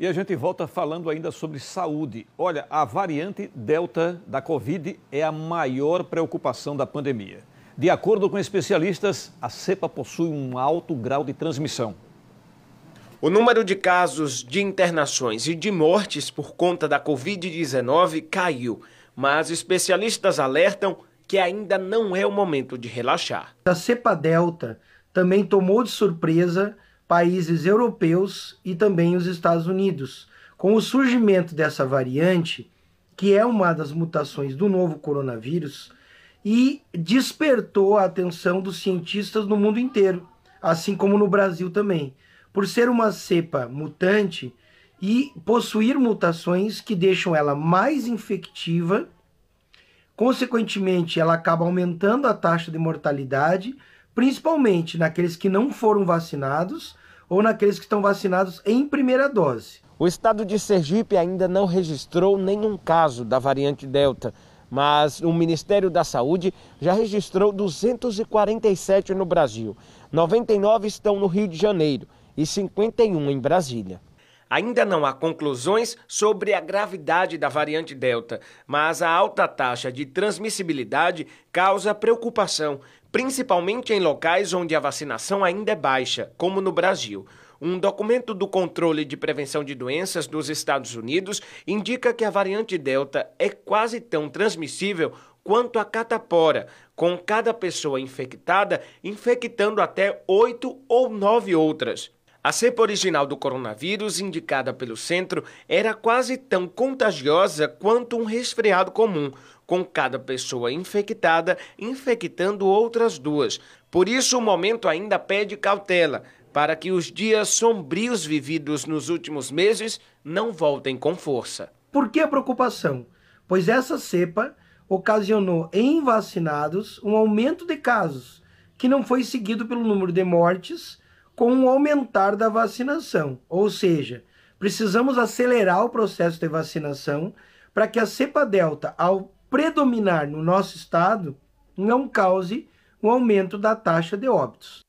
E a gente volta falando ainda sobre saúde. Olha, a variante Delta da Covid é a maior preocupação da pandemia. De acordo com especialistas, a cepa possui um alto grau de transmissão. O número de casos de internações e de mortes por conta da Covid-19 caiu, mas especialistas alertam que ainda não é o momento de relaxar. A cepa delta também tomou de surpresa países europeus e também os Estados Unidos. Com o surgimento dessa variante, que é uma das mutações do novo coronavírus, e despertou a atenção dos cientistas no mundo inteiro, assim como no Brasil também, por ser uma cepa mutante e possuir mutações que deixam ela mais infectiva. Consequentemente, ela acaba aumentando a taxa de mortalidade, principalmente naqueles que não foram vacinados ou naqueles que estão vacinados em primeira dose. O estado de Sergipe ainda não registrou nenhum caso da variante Delta, mas o Ministério da Saúde já registrou 247 no Brasil. 99 estão no Rio de Janeiro e 51 em Brasília. Ainda não há conclusões sobre a gravidade da variante Delta, mas a alta taxa de transmissibilidade causa preocupação, principalmente em locais onde a vacinação ainda é baixa, como no Brasil. Um documento do Controle de Prevenção de Doenças dos Estados Unidos indica que a variante Delta é quase tão transmissível quanto a catapora, com cada pessoa infectada infectando até oito ou nove outras. A cepa original do coronavírus, indicada pelo centro, era quase tão contagiosa quanto um resfriado comum, com cada pessoa infectada infectando outras duas. Por isso, o momento ainda pede cautela para que os dias sombrios vividos nos últimos meses não voltem com força. Por que a preocupação? Pois essa cepa ocasionou em vacinados um aumento de casos, que não foi seguido pelo número de mortes com o aumentar da vacinação. Ou seja, precisamos acelerar o processo de vacinação para que a cepa delta, ao predominar no nosso estado, não cause um aumento da taxa de óbitos.